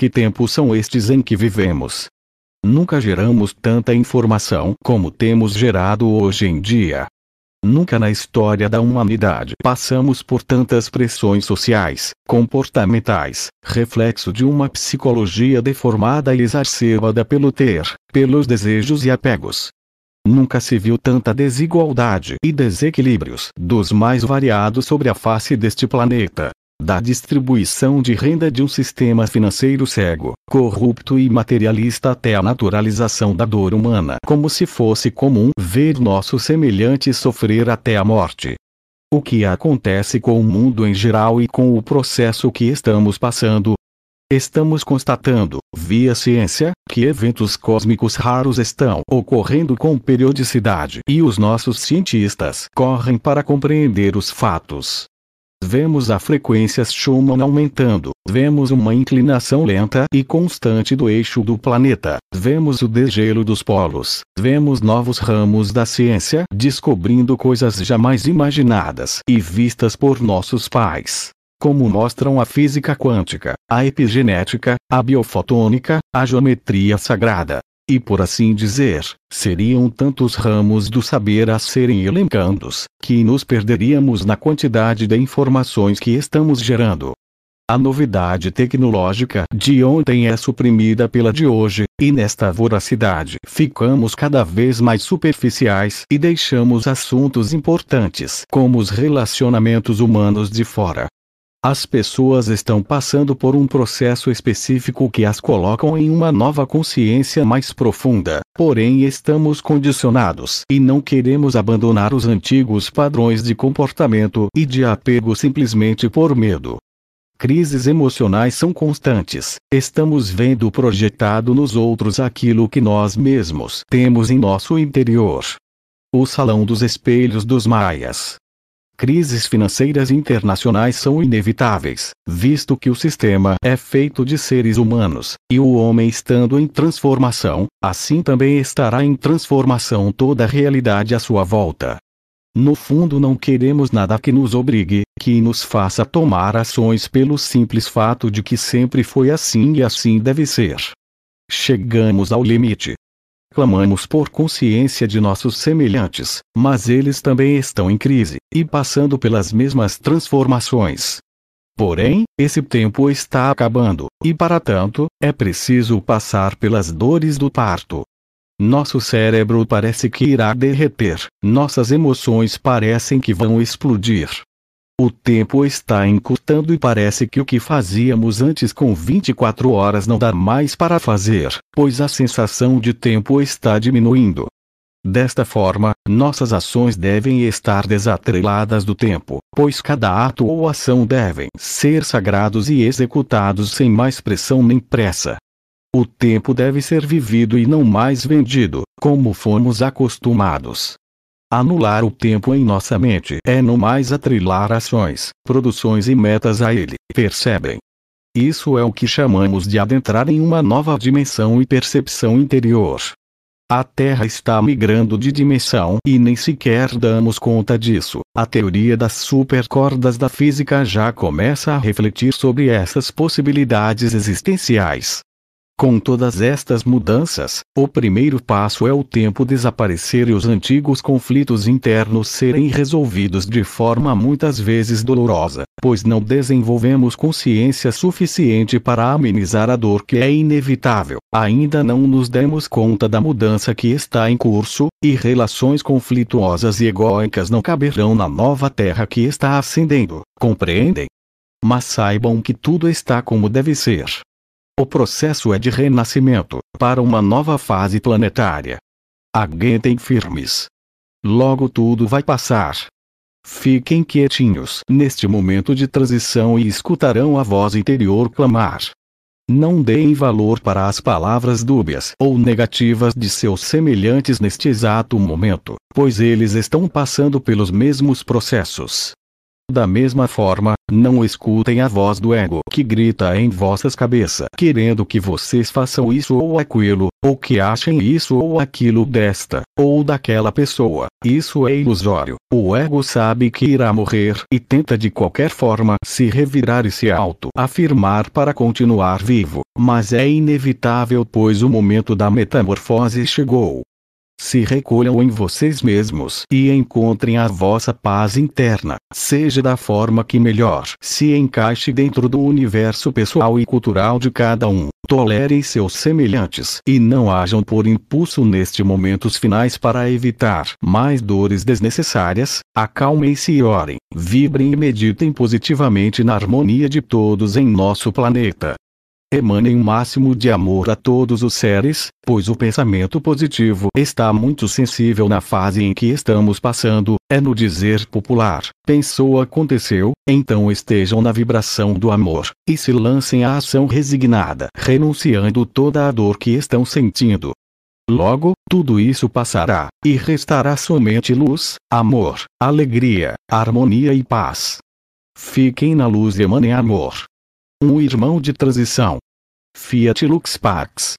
Que tempos são estes em que vivemos? Nunca geramos tanta informação como temos gerado hoje em dia. Nunca na história da humanidade passamos por tantas pressões sociais, comportamentais, reflexo de uma psicologia deformada e exacerbada pelo ter, pelos desejos e apegos. Nunca se viu tanta desigualdade e desequilíbrios dos mais variados sobre a face deste planeta da distribuição de renda de um sistema financeiro cego, corrupto e materialista até a naturalização da dor humana, como se fosse comum ver nosso semelhante sofrer até a morte. O que acontece com o mundo em geral e com o processo que estamos passando, Estamos constatando, via ciência, que eventos cósmicos raros estão ocorrendo com periodicidade e os nossos cientistas correm para compreender os fatos, Vemos a frequência Schumann aumentando, vemos uma inclinação lenta e constante do eixo do planeta, vemos o degelo dos polos, vemos novos ramos da ciência descobrindo coisas jamais imaginadas e vistas por nossos pais como mostram a física quântica, a epigenética, a biofotônica, a geometria sagrada, e por assim dizer, seriam tantos ramos do saber a serem elencados, que nos perderíamos na quantidade de informações que estamos gerando. A novidade tecnológica de ontem é suprimida pela de hoje, e nesta voracidade ficamos cada vez mais superficiais e deixamos assuntos importantes como os relacionamentos humanos de fora. As pessoas estão passando por um processo específico que as colocam em uma nova consciência mais profunda, porém estamos condicionados e não queremos abandonar os antigos padrões de comportamento e de apego simplesmente por medo. Crises emocionais são constantes, estamos vendo projetado nos outros aquilo que nós mesmos temos em nosso interior. O Salão dos Espelhos dos Maias crises financeiras internacionais são inevitáveis, visto que o sistema é feito de seres humanos, e o homem estando em transformação, assim também estará em transformação toda a realidade à sua volta. No fundo, não queremos nada que nos obrigue, que nos faça tomar ações pelo simples fato de que sempre foi assim e assim deve ser. Chegamos ao limite, Clamamos por consciência de nossos semelhantes, mas eles também estão em crise, e passando pelas mesmas transformações. Porém, esse tempo está acabando, e para tanto, é preciso passar pelas dores do parto. Nosso cérebro parece que irá derreter, nossas emoções parecem que vão explodir, o tempo está encurtando e parece que o que fazíamos antes com 24 horas não dá mais para fazer, pois a sensação de tempo está diminuindo. Desta forma, nossas ações devem estar desatreladas do tempo, pois cada ato ou ação devem ser sagrados e executados sem mais pressão nem pressa. O tempo deve ser vivido e não mais vendido, como fomos acostumados. Anular o tempo em nossa mente é não mais atrilar ações, produções e metas a ele, percebem? Isso é o que chamamos de adentrar em uma nova dimensão e percepção interior. A Terra está migrando de dimensão e nem sequer damos conta disso. A teoria das supercordas da física já começa a refletir sobre essas possibilidades existenciais. Com todas estas mudanças, o primeiro passo é o tempo desaparecer e os antigos conflitos internos serem resolvidos de forma muitas vezes dolorosa, pois não desenvolvemos consciência suficiente para amenizar a dor que é inevitável. Ainda não nos demos conta da mudança que está em curso, e relações conflituosas e egóicas não caberão na nova terra que está ascendendo, compreendem? Mas saibam que tudo está como deve ser. O processo é de renascimento, para uma nova fase planetária. Aguentem firmes. Logo tudo vai passar. Fiquem quietinhos neste momento de transição e escutarão a voz interior clamar. Não deem valor para as palavras dúbias ou negativas de seus semelhantes neste exato momento, pois eles estão passando pelos mesmos processos. Da mesma forma, não escutem a voz do ego que grita em vossas cabeças querendo que vocês façam isso ou aquilo, ou que achem isso ou aquilo desta, ou daquela pessoa. Isso é ilusório. O ego sabe que irá morrer e tenta de qualquer forma se revirar e se auto-afirmar para continuar vivo, mas é inevitável pois o momento da metamorfose chegou se recolham em vocês mesmos e encontrem a vossa paz interna, seja da forma que melhor se encaixe dentro do universo pessoal e cultural de cada um. Tolerem seus semelhantes e não hajam por impulso neste momentos finais para evitar mais dores desnecessárias. Acalmem-se e orem, vibrem e meditem positivamente na harmonia de todos em nosso planeta emanem o um máximo de amor a todos os seres, pois o pensamento positivo está muito sensível na fase em que estamos passando, é no dizer popular, pensou aconteceu, então estejam na vibração do amor, e se lancem à ação resignada, renunciando toda a dor que estão sentindo. Logo, tudo isso passará, e restará somente luz, amor, alegria, harmonia e paz. Fiquem na luz e emanem amor um irmão de transição. Fiat Lux Pax